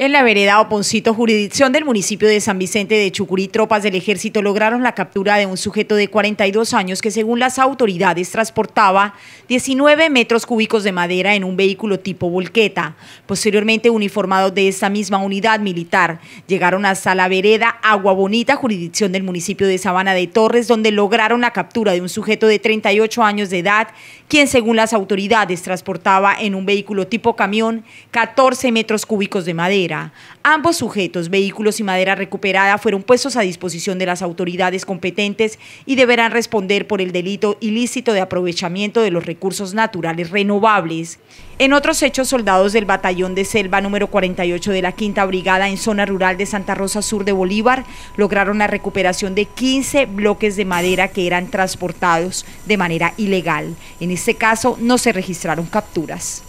En la vereda Oponcito, jurisdicción del municipio de San Vicente de Chucurí, tropas del ejército lograron la captura de un sujeto de 42 años que según las autoridades transportaba 19 metros cúbicos de madera en un vehículo tipo volqueta. Posteriormente, uniformados de esta misma unidad militar, llegaron hasta la vereda Agua Bonita, jurisdicción del municipio de Sabana de Torres, donde lograron la captura de un sujeto de 38 años de edad, quien según las autoridades transportaba en un vehículo tipo camión 14 metros cúbicos de madera. Ambos sujetos, vehículos y madera recuperada, fueron puestos a disposición de las autoridades competentes y deberán responder por el delito ilícito de aprovechamiento de los recursos naturales renovables. En otros hechos, soldados del batallón de selva número 48 de la Quinta Brigada en zona rural de Santa Rosa Sur de Bolívar lograron la recuperación de 15 bloques de madera que eran transportados de manera ilegal. En este caso, no se registraron capturas.